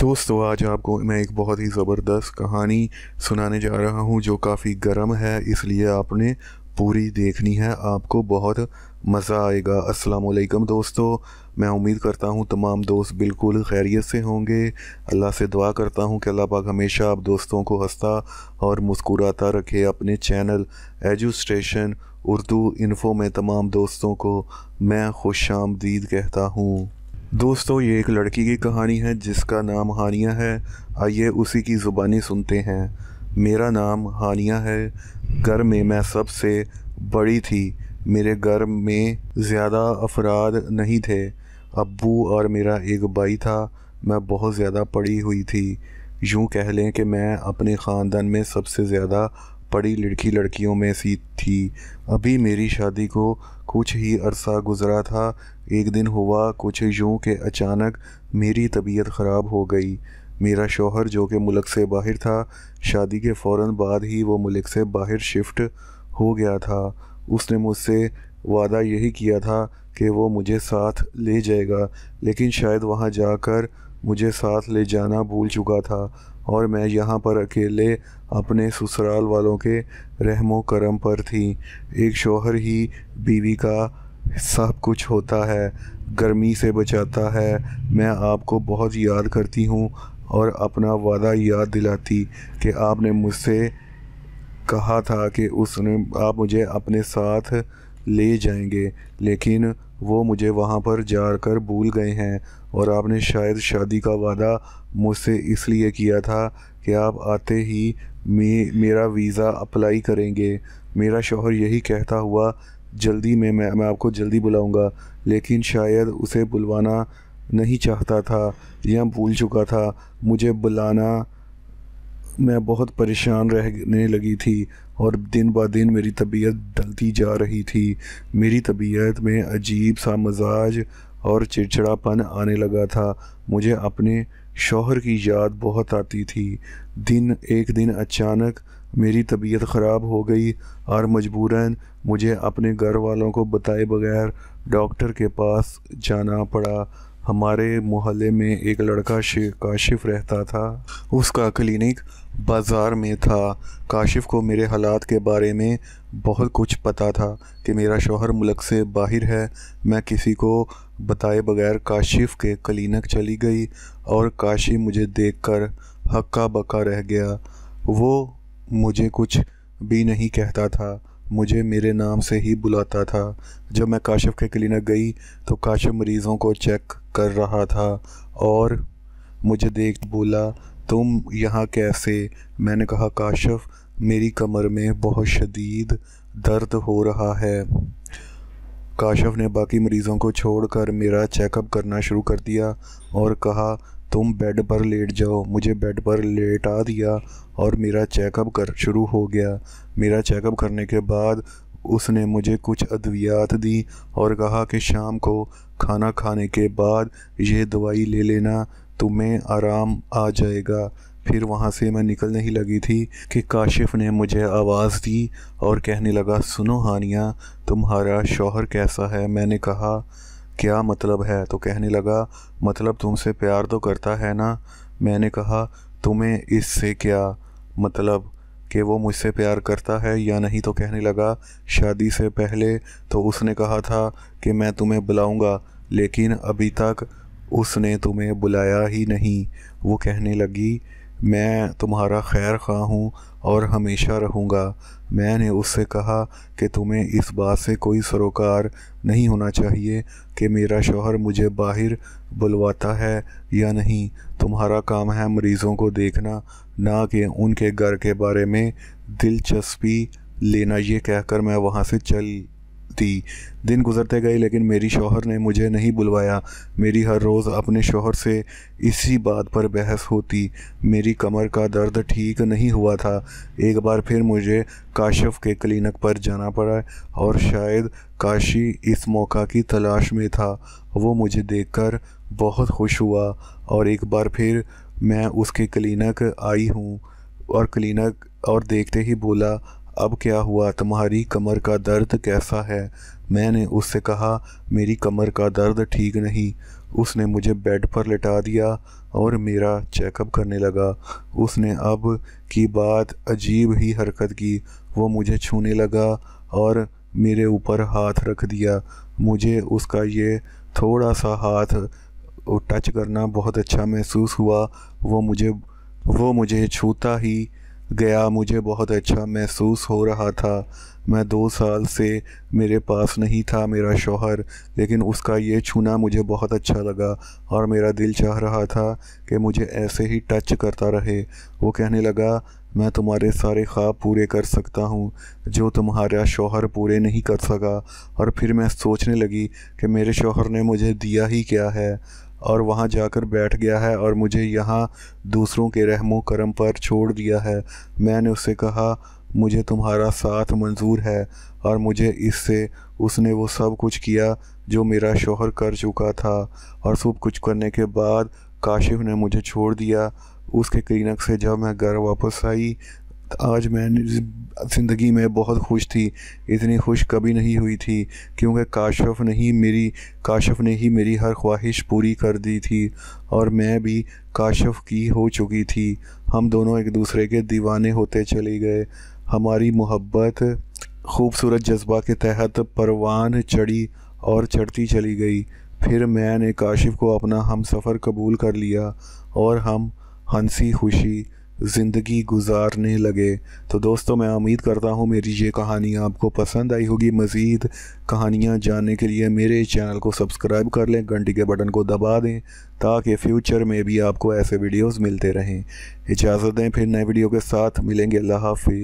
दोस्तों तो आज आपको मैं एक बहुत ही ज़बरदस्त कहानी सुनाने जा रहा हूँ जो काफ़ी गर्म है इसलिए आपने पूरी देखनी है आपको बहुत मज़ा आएगा अस्सलाम वालेकुम दोस्तों मैं उम्मीद करता हूँ तमाम दोस्त बिल्कुल खैरियत से होंगे अल्लाह से दुआ करता हूँ कि अल्लाह पाक हमेशा आप दोस्तों को हंसता और मुस्कुराता रखे अपने चैनल एजुस्टेशन उर्दू इन्फो में तमाम दोस्तों को मैं खुश आमदीद कहता हूँ दोस्तों ये एक लड़की की कहानी है जिसका नाम हानिया है आइए उसी की ज़ुबानी सुनते हैं मेरा नाम हानिया है घर में मैं सबसे बड़ी थी मेरे घर में ज़्यादा अफराद नहीं थे अब्बू और मेरा एक भाई था मैं बहुत ज़्यादा पढ़ी हुई थी यूँ कह लें कि मैं अपने ख़ानदान में सबसे ज़्यादा पढ़ी लड़की लड़कियों में सी थी अभी मेरी शादी को कुछ ही अरसा गुज़रा था एक दिन हुआ कुछ यूं कि अचानक मेरी तबीयत ख़राब हो गई मेरा शोहर जो कि मुल्क से बाहर था शादी के फ़ौर बाद ही वो मुल्क से बाहर शिफ्ट हो गया था उसने मुझसे वादा यही किया था कि वो मुझे साथ ले जाएगा लेकिन शायद वहाँ जाकर मुझे साथ ले जाना भूल चुका था और मैं यहाँ पर अकेले अपने ससुराल वालों के रहमो करम पर थी एक शोहर ही बीवी का सब कुछ होता है गर्मी से बचाता है मैं आपको बहुत याद करती हूँ और अपना वादा याद दिलाती कि आपने मुझसे कहा था कि उसने आप मुझे अपने साथ ले जाएंगे लेकिन वो मुझे वहाँ पर जाकर भूल गए हैं और आपने शायद शादी का वादा मुझसे इसलिए किया था कि आप आते ही मे मेरा वीज़ा अप्लाई करेंगे मेरा शोहर यही कहता हुआ जल्दी में मैं मैं आपको जल्दी बुलाऊंगा लेकिन शायद उसे बुलवाना नहीं चाहता था या भूल चुका था मुझे बुलाना मैं बहुत परेशान रहने लगी थी और दिन ब दिन मेरी तबीयत ढलती जा रही थी मेरी तबीयत में अजीब सा मजाज और चिड़चिड़ापन आने लगा था मुझे अपने शोहर की याद बहुत आती थी दिन एक दिन अचानक मेरी तबीयत ख़राब हो गई और मजबूरन मुझे अपने घर वालों को बताए बगैर डॉक्टर के पास जाना पड़ा हमारे मोहल्ले में एक लड़का काशिफ रहता था उसका क्लिनिक बाज़ार में था काशिफ़ को मेरे हालात के बारे में बहुत कुछ पता था कि मेरा शोहर मुलक से बाहर है मैं किसी को बताए बगैर काशिफ़ के कलीनक चली गई और काशी मुझे देखकर हक्का बक्का रह गया वो मुझे कुछ भी नहीं कहता था मुझे मेरे नाम से ही बुलाता था जब मैं काशिफ़ के क्लिनिक गई तो काशिफ मरीज़ों को चेक कर रहा था और मुझे देख बोला तुम यहाँ कैसे मैंने कहा काशफ मेरी कमर में बहुत शदीद दर्द हो रहा है काशफ ने बाकी मरीज़ों को छोड़कर मेरा चेकअप करना शुरू कर दिया और कहा तुम बेड पर लेट जाओ मुझे बेड पर लेटा दिया और मेरा चेकअप कर शुरू हो गया मेरा चेकअप करने के बाद उसने मुझे कुछ अद्वियात दी और कहा कि शाम को खाना खाने के बाद यह दवाई ले लेना तुम्हें आराम आ जाएगा फिर वहाँ से मैं निकलने ही लगी थी कि काशिफ ने मुझे आवाज़ दी और कहने लगा सुनो हानिया तुम्हारा शौहर कैसा है मैंने कहा क्या मतलब है तो कहने लगा मतलब तुमसे प्यार तो करता है ना मैंने कहा तुम्हें इससे क्या मतलब कि वो मुझसे प्यार करता है या नहीं तो कहने लगा शादी से पहले तो उसने कहा था कि मैं तुम्हें बुलाऊंगा लेकिन अभी तक उसने तुम्हें बुलाया ही नहीं वो कहने लगी मैं तुम्हारा खैर खां हूँ और हमेशा रहूँगा मैंने उससे कहा कि तुम्हें इस बात से कोई सरोकार नहीं होना चाहिए कि मेरा शोहर मुझे बाहर बुलवाता है या नहीं तुम्हारा काम है मरीज़ों को देखना ना कि उनके घर के बारे में दिलचस्पी लेना ये कहकर मैं वहाँ से चल थी दिन गुजरते गए लेकिन मेरी शोहर ने मुझे नहीं बुलवाया मेरी हर रोज़ अपने शोहर से इसी बात पर बहस होती मेरी कमर का दर्द ठीक नहीं हुआ था एक बार फिर मुझे काशफ के क्लिनिक पर जाना पड़ा और शायद काशी इस मौका की तलाश में था वो मुझे देखकर बहुत खुश हुआ और एक बार फिर मैं उसके क्लिनिक आई हूँ और क्लिनिक और देखते ही बोला अब क्या हुआ तुम्हारी कमर का दर्द कैसा है मैंने उससे कहा मेरी कमर का दर्द ठीक नहीं उसने मुझे बेड पर लिटा दिया और मेरा चेकअप करने लगा उसने अब की बात अजीब ही हरकत की वो मुझे छूने लगा और मेरे ऊपर हाथ रख दिया मुझे उसका ये थोड़ा सा हाथ टच करना बहुत अच्छा महसूस हुआ वो मुझे वो मुझे छूता ही गया मुझे बहुत अच्छा महसूस हो रहा था मैं दो साल से मेरे पास नहीं था मेरा शौहर लेकिन उसका ये छूना मुझे बहुत अच्छा लगा और मेरा दिल चाह रहा था कि मुझे ऐसे ही टच करता रहे वो कहने लगा मैं तुम्हारे सारे ख्वाब पूरे कर सकता हूँ जो तुम्हारा शौहर पूरे नहीं कर सका और फिर मैं सोचने लगी कि मेरे शौहर ने मुझे दिया ही क्या है और वहाँ जाकर बैठ गया है और मुझे यहाँ दूसरों के रहमो करम पर छोड़ दिया है मैंने उससे कहा मुझे तुम्हारा साथ मंजूर है और मुझे इससे उसने वो सब कुछ किया जो मेरा शोहर कर चुका था और सब कुछ करने के बाद काशिफ ने मुझे छोड़ दिया उसके क्लिनिक से जब मैं घर वापस आई आज मैं ज़िंदगी में बहुत खुश थी इतनी खुश कभी नहीं हुई थी क्योंकि काशफ नहीं मेरी काशफ ने ही मेरी हर ख्वाहिश पूरी कर दी थी और मैं भी काशफ की हो चुकी थी हम दोनों एक दूसरे के दीवाने होते चले गए हमारी मोहब्बत खूबसूरत जज्बा के तहत परवान चढ़ी और चढ़ती चली गई फिर मैंने काशिफ को अपना हम सफ़र कबूल कर लिया और हम हंसी खुशी ज़िंदगी गुजारने लगे तो दोस्तों मैं उम्मीद करता हूँ मेरी ये कहानी आपको पसंद आई होगी मज़ीद कहानियाँ जानने के लिए मेरे चैनल को सब्सक्राइब कर लें घंटी के बटन को दबा दें ताकि फ़्यूचर में भी आपको ऐसे वीडियोस मिलते रहें इजाज़त दें फिर नए वीडियो के साथ मिलेंगे अल्लाह हाफि